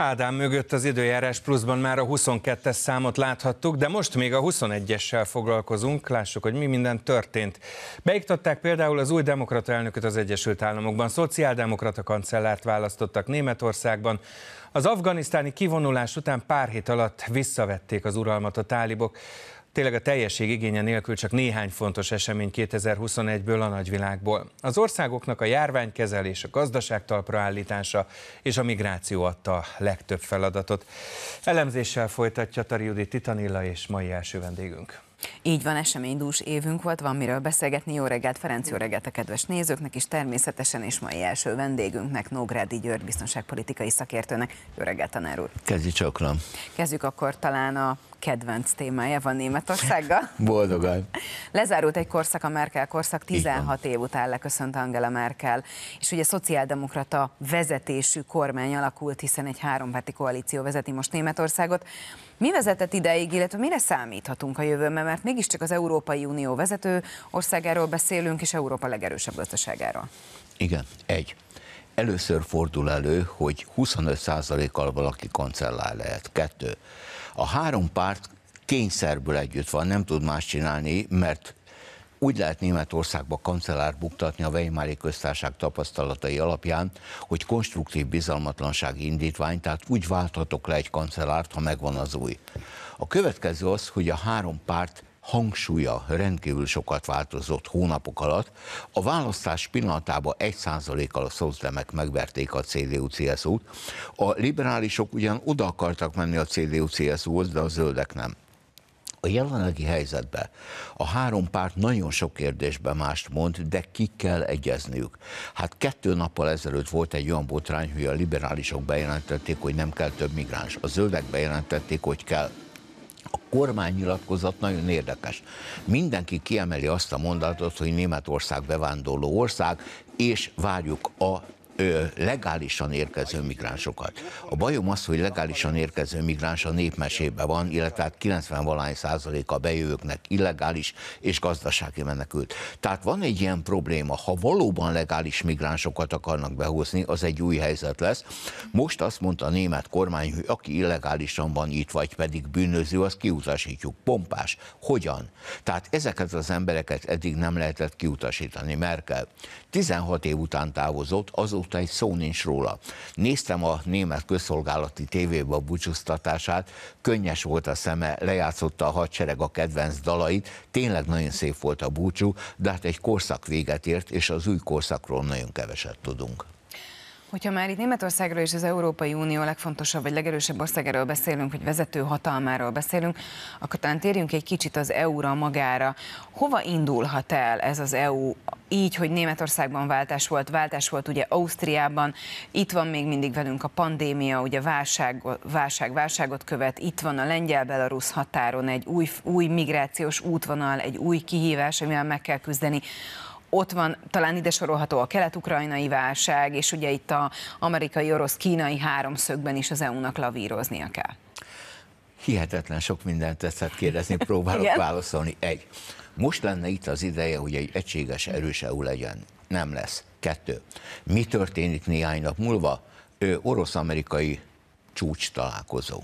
Ádám mögött az időjárás pluszban már a 22-es számot láthattuk, de most még a 21-essel foglalkozunk, lássuk, hogy mi minden történt. Beiktatták például az új demokrata elnököt az Egyesült Államokban, szociáldemokrata kancellárt választottak Németországban, az afganisztáni kivonulás után pár hét alatt visszavették az uralmat a tálibok. Tényleg a teljesség igénye nélkül csak néhány fontos esemény 2021-ből a nagyvilágból. Az országoknak a járványkezelés, a gazdaság talpra állítása és a migráció adta a legtöbb feladatot. Elemzéssel folytatja Tari Judit Titanilla és mai első vendégünk. Így van, eseménydús évünk volt, van miről beszélgetni. Jó reggelt, Ferenc, jó reggelt a kedves nézőknek is természetesen, és mai első vendégünknek, Nógrádi György biztonságpolitikai szakértőnek. Jó reggelt, tanár úr! Kezdjük nem. Kezdjük akkor talán a kedvenc témája van Németországgal. Boldogan. Lezárult egy korszak, a Merkel korszak, 16 év után leköszönt Angela Merkel, és ugye szociáldemokrata vezetésű kormány alakult, hiszen egy hárompárti koalíció vezeti most Németországot. Mi vezetett ideig, illetve mire számíthatunk a jövőben, mert mégiscsak az Európai Unió vezető országáról beszélünk, és Európa legerősebb gazdaságáról? Igen, egy. Először fordul elő, hogy 25%-kal valaki kancellár lehet. Kettő. A három párt kényszerből együtt van, nem tud más csinálni, mert úgy lehet Németországba kancellárt buktatni a Weimári köztársaság tapasztalatai alapján, hogy konstruktív bizalmatlansági indítvány, tehát úgy válthatok le egy kancellárt, ha megvan az új. A következő az, hogy a három párt hangsúlya rendkívül sokat változott hónapok alatt. A választás pillanatában egy kal a szozdemek megverték a CDU-CSU-t. A liberálisok ugyan oda akartak menni a CDU-CSU-hoz, de a zöldek nem a jelenlegi helyzetben a három párt nagyon sok kérdésben mást mond, de ki kell egyezniük. Hát kettő nappal ezelőtt volt egy olyan botrány, hogy a liberálisok bejelentették, hogy nem kell több migráns. A zöldek bejelentették, hogy kell. A kormánynyilatkozat nagyon érdekes. Mindenki kiemeli azt a mondatot, hogy Németország bevándorló ország, és várjuk a ö, legálisan érkező migránsokat. A bajom az, hogy legálisan érkező migráns a népmesébe van, illetve hát 90 valány százaléka bejövőknek illegális és gazdasági menekült. Tehát van egy ilyen probléma, ha valóban legális migránsokat akarnak behozni, az egy új helyzet lesz. Most azt mondta a német kormány, hogy aki illegálisan van itt, vagy pedig bűnöző, azt kiutasítjuk. Pompás. Hogyan? Tehát ezeket az embereket eddig nem lehetett kiutasítani. Merkel 16 év után távozott, azóta mondta, egy szó nincs róla. Néztem a német közszolgálati tévébe a búcsúztatását, könnyes volt a szeme, lejátszotta a hadsereg a kedvenc dalait, tényleg nagyon szép volt a búcsú, de hát egy korszak véget ért, és az új korszakról nagyon keveset tudunk. Hogyha már itt Németországról és az Európai Unió legfontosabb vagy legerősebb országáról beszélünk, vagy vezető hatalmáról beszélünk, akkor talán térjünk egy kicsit az EU-ra magára. Hova indulhat el ez az EU így, hogy Németországban váltás volt, váltás volt ugye Ausztriában, itt van még mindig velünk a pandémia, ugye válság, válság válságot követ, itt van a lengyel-belarusz határon egy új, új migrációs útvonal, egy új kihívás, amivel meg kell küzdeni ott van, talán ide sorolható a kelet-ukrajnai válság, és ugye itt a amerikai-orosz-kínai háromszögben is az EU-nak lavíroznia kell. Hihetetlen sok mindent tetszett kérdezni, próbálok Igen? válaszolni. Egy, most lenne itt az ideje, hogy egy egységes, erős EU legyen. Nem lesz. Kettő, mi történik néhány nap múlva? Orosz-amerikai csúcs találkozó.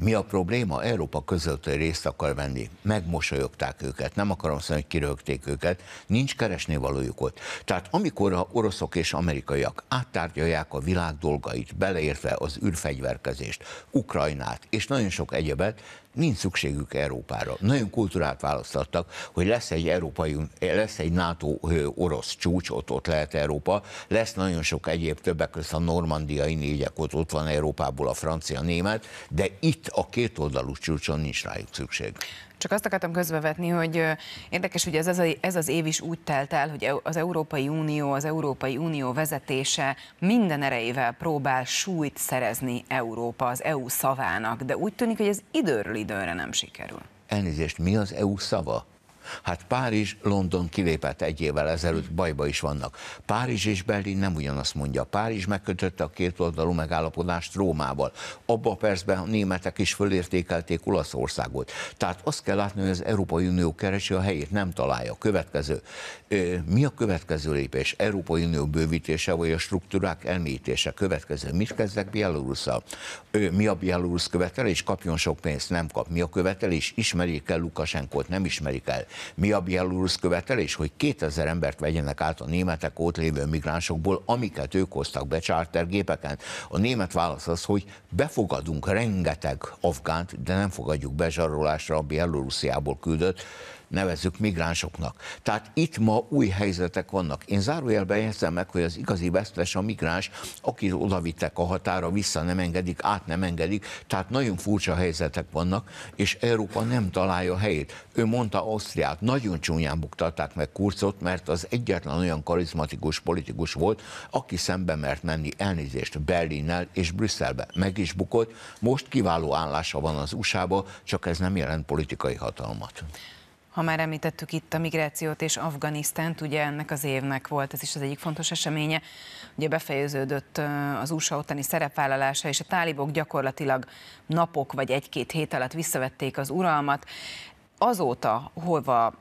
Mi a probléma? Európa közöltő részt akar venni. Megmosolyogták őket, nem akarom azt hogy kirögték őket, nincs keresni valójuk ott. Tehát amikor a oroszok és amerikaiak áttárgyalják a világ dolgait, beleértve az űrfegyverkezést, Ukrajnát és nagyon sok egyebet, nincs szükségük Európára. Nagyon kultúrát választottak, hogy lesz egy európai, lesz egy NATO orosz csúcs, ott, ott lehet Európa, lesz nagyon sok egyéb többek között a normandiai négyek, ott, ott van Európából a francia, a német, de itt a kétoldalú csúcson nincs rájuk szükség. Csak azt akartam közbevetni, hogy érdekes, hogy ez, ez az év is úgy telt el, hogy az Európai Unió, az Európai Unió vezetése minden erejével próbál súlyt szerezni Európa, az EU szavának, de úgy tűnik, hogy ez időről időre nem sikerül. Elnézést, mi az EU szava? Hát Párizs, London kilépett egy évvel ezelőtt, bajba is vannak. Párizs és Berlin nem ugyanazt mondja. Párizs megkötötte a két oldalú megállapodást Rómával. Abba a percben a németek is fölértékelték Olaszországot. Tehát azt kell látni, hogy az Európai Unió keresi a helyét, nem találja. Következő. Mi a következő lépés? Európai Unió bővítése, vagy a struktúrák elmélyítése? Következő. Mit kezdek Bielorusszal? Mi a bielorusz követelés? Kapjon sok pénzt, nem kap. Mi a követelés? Ismerik el Lukasenkot, nem ismerik el. Mi a bielorusz követelés? Hogy 2000 embert vegyenek át a németek ott lévő migránsokból, amiket ők hoztak be chartergépeken. A német válasz az, hogy befogadunk rengeteg afgánt, de nem fogadjuk be zsarolásra a Bielorussziából küldött nevezzük migránsoknak. Tehát itt ma új helyzetek vannak. Én zárójelben jegyzem meg, hogy az igazi vesztes a migráns, akit odavittek a határa, vissza nem engedik, át nem engedik, tehát nagyon furcsa helyzetek vannak, és Európa nem találja a helyét. Ő mondta Ausztriát, nagyon csúnyán buktatták meg Kurzot, mert az egyetlen olyan karizmatikus politikus volt, aki szembe mert menni elnézést Berlinnel és Brüsszelbe. Meg is bukott, most kiváló állása van az USA-ba, csak ez nem jelent politikai hatalmat. Ha már említettük itt a migrációt és Afganisztánt, ugye ennek az évnek volt ez is az egyik fontos eseménye, ugye befejeződött az USA utáni szerepvállalása, és a tálibok gyakorlatilag napok vagy egy-két hét alatt visszavették az uralmat. Azóta hova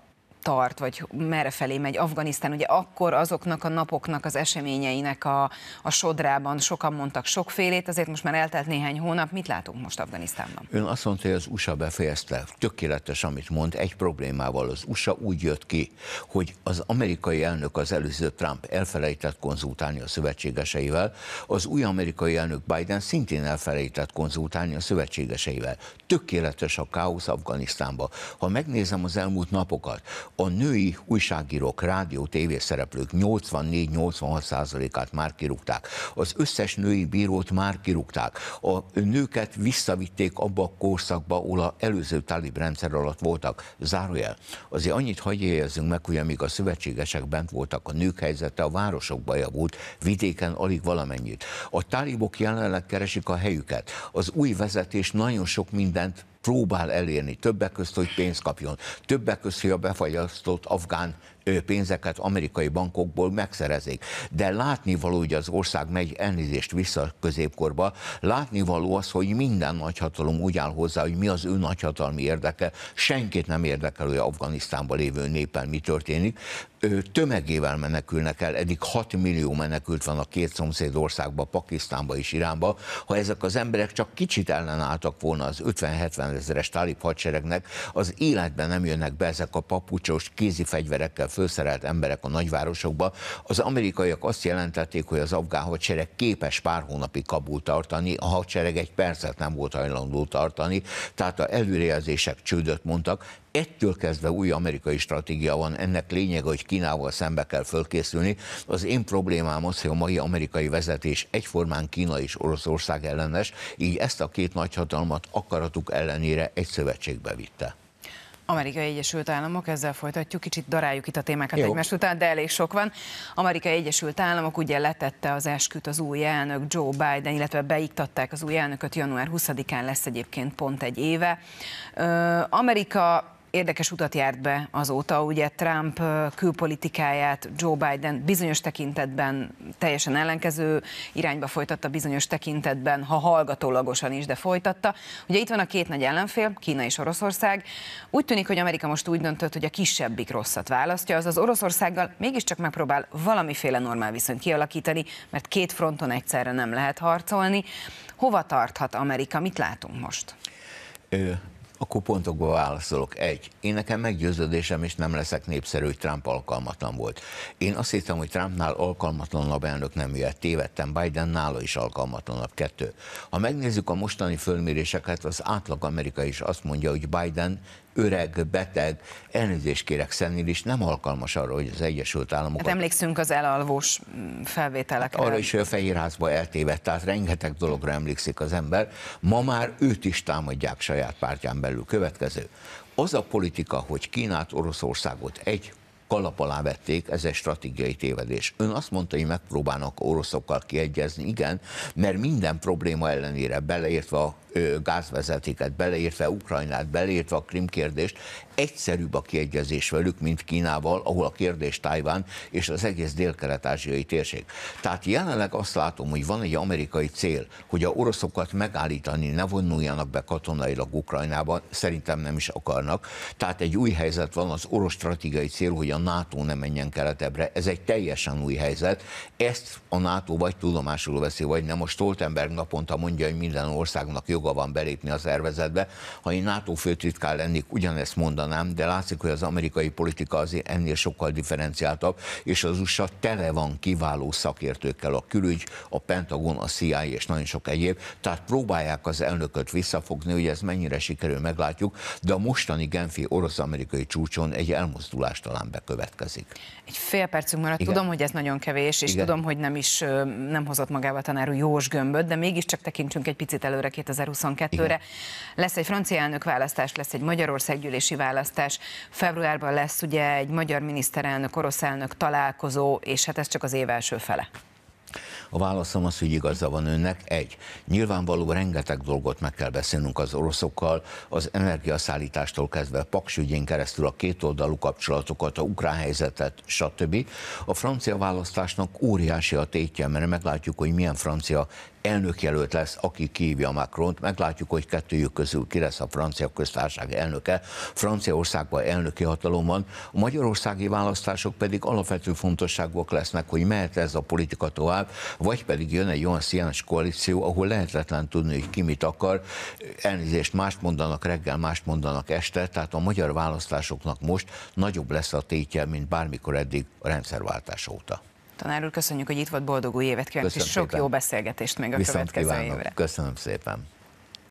tart, vagy merre felé megy Afganisztán. Ugye akkor azoknak a napoknak, az eseményeinek a, a sodrában sokan mondtak sokfélét, azért most már eltelt néhány hónap. Mit látunk most Afganisztánban? Ön azt mondta, hogy az USA befejezte. Tökéletes, amit mond, egy problémával. Az USA úgy jött ki, hogy az amerikai elnök, az előző Trump elfelejtett konzultálni a szövetségeseivel, az új amerikai elnök Biden szintén elfelejtett konzultálni a szövetségeseivel. Tökéletes a káosz Afganisztánban. Ha megnézem az elmúlt napokat, a női újságírók, rádió, tévészereplők 84-86%-át már kirúgták. Az összes női bírót már kirúgták. A nőket visszavitték abba a korszakba, ahol az előző talib rendszer alatt voltak. Zárójel. Azért annyit hagyjézzünk meg, hogy amíg a szövetségesek bent voltak, a nők helyzete a városokba javult, vidéken alig valamennyit. A talibok jelenleg keresik a helyüket. Az új vezetés nagyon sok mindent próbál elérni, többek között, hogy pénzt kapjon, többek között, hogy a befagyasztott afgán pénzeket amerikai bankokból megszerezik. De látnivaló, hogy az ország megy elnézést vissza a középkorba, látnivaló az, hogy minden nagyhatalom úgy áll hozzá, hogy mi az ő nagyhatalmi érdeke, senkit nem érdekel, hogy Afganisztánban lévő népen mi történik, tömegével menekülnek el, eddig 6 millió menekült van a két szomszéd országba, Pakisztánba és Iránba. Ha ezek az emberek csak kicsit ellenálltak volna az 50-70 ezeres tálib hadseregnek, az életben nem jönnek be ezek a papucsos kézi fegyverekkel felszerelt emberek a nagyvárosokba, az amerikaiak azt jelentették, hogy az afgán hadsereg képes pár hónapig Kabul tartani, a hadsereg egy percet nem volt hajlandó tartani, tehát a előrejelzések csődöt mondtak, ettől kezdve új amerikai stratégia van, ennek lényeg, hogy Kínával szembe kell fölkészülni. Az én problémám az, hogy a mai amerikai vezetés egyformán Kína és Oroszország ellenes, így ezt a két nagyhatalmat akaratuk ellenére egy szövetségbe vitte. Amerikai Egyesült Államok, ezzel folytatjuk, kicsit daráljuk itt a témákat Jó. egymás után, de elég sok van. Amerikai Egyesült Államok ugye letette az esküt az új elnök Joe Biden, illetve beiktatták az új elnököt, január 20-án lesz egyébként pont egy éve. Amerika érdekes utat járt be azóta, ugye Trump külpolitikáját Joe Biden bizonyos tekintetben teljesen ellenkező irányba folytatta, bizonyos tekintetben, ha hallgatólagosan is, de folytatta. Ugye itt van a két nagy ellenfél, Kína és Oroszország. Úgy tűnik, hogy Amerika most úgy döntött, hogy a kisebbik rosszat választja, azaz Oroszországgal mégiscsak megpróbál valamiféle normál viszonyt kialakítani, mert két fronton egyszerre nem lehet harcolni. Hova tarthat Amerika? Mit látunk most? Akkor pontokból válaszolok. Egy, én nekem meggyőződésem, és nem leszek népszerű, hogy Trump alkalmatlan volt. Én azt hittem, hogy Trumpnál alkalmatlanabb elnök nem jöhet, tévedtem, Biden nála is alkalmatlanabb kettő. Ha megnézzük a mostani fölméréseket, az átlag Amerika is azt mondja, hogy Biden öreg, beteg, elnézést kérek szenilis, nem alkalmas arra, hogy az Egyesült Államokat... Hát emlékszünk az elalvós mm, felvételekre. Hát arra is, hogy a Fehérházba eltévedt, tehát rengeteg dologra emlékszik az ember. Ma már őt is támadják saját pártján belül következő. Az a politika, hogy Kínát, Oroszországot egy kalap alá vették, ez egy stratégiai tévedés. Ön azt mondta, hogy megpróbálnak oroszokkal kiegyezni, igen, mert minden probléma ellenére, beleértve a gázvezetéket, beleértve Ukrajnát, beleértve a Krim kérdést, egyszerűbb a kiegyezés velük, mint Kínával, ahol a kérdés Tajván és az egész dél-kelet-ázsiai térség. Tehát jelenleg azt látom, hogy van egy amerikai cél, hogy a oroszokat megállítani, ne vonuljanak be katonailag Ukrajnába, szerintem nem is akarnak. Tehát egy új helyzet van, az orosz stratégiai cél, hogy a a NATO ne menjen keletebbre. Ez egy teljesen új helyzet. Ezt a NATO vagy tudomásul veszi, vagy nem. Most Stoltenberg naponta mondja, hogy minden országnak joga van belépni a szervezetbe. Ha én NATO főtitkár lennék, ugyanezt mondanám, de látszik, hogy az amerikai politika azért ennél sokkal differenciáltabb, és az USA tele van kiváló szakértőkkel, a külügy, a Pentagon, a CIA és nagyon sok egyéb. Tehát próbálják az elnököt visszafogni, hogy ez mennyire sikerül, meglátjuk, de a mostani Genfi orosz-amerikai csúcson egy elmozdulás talán be következik. Egy fél percünk maradt, Igen. tudom, hogy ez nagyon kevés, és Igen. tudom, hogy nem is nem hozott magával tanárú Jós Gömböt, de mégiscsak tekintsünk egy picit előre 2022-re. Igen. Lesz egy francia elnök választás, lesz egy Magyarországgyűlési választás, februárban lesz ugye egy magyar miniszterelnök, orosz elnök találkozó, és hát ez csak az év első fele. A válaszom az, hogy igaza van önnek. Egy, nyilvánvaló rengeteg dolgot meg kell beszélnünk az oroszokkal, az energiaszállítástól kezdve paksügyén keresztül a kétoldalú kapcsolatokat, a ukrán helyzetet, stb. A francia választásnak óriási a tétje, mert meglátjuk, hogy milyen francia elnökjelölt lesz, aki kívja Macront. Meglátjuk, hogy kettőjük közül ki lesz a francia köztársaság elnöke. Franciaországban elnöki hatalom van, a magyarországi választások pedig alapvető fontosságúak lesznek, hogy mehet ez a politika tovább, vagy pedig jön egy olyan sziáns koalíció, ahol lehetetlen tudni, hogy ki mit akar. Elnézést, mást mondanak reggel, mást mondanak este, tehát a magyar választásoknak most nagyobb lesz a tétje, mint bármikor eddig a rendszerváltás óta. Tanár úr, köszönjük, hogy itt volt, boldog új évet kívánok, és sok szépen. jó beszélgetést még a következő évre. Köszönöm szépen.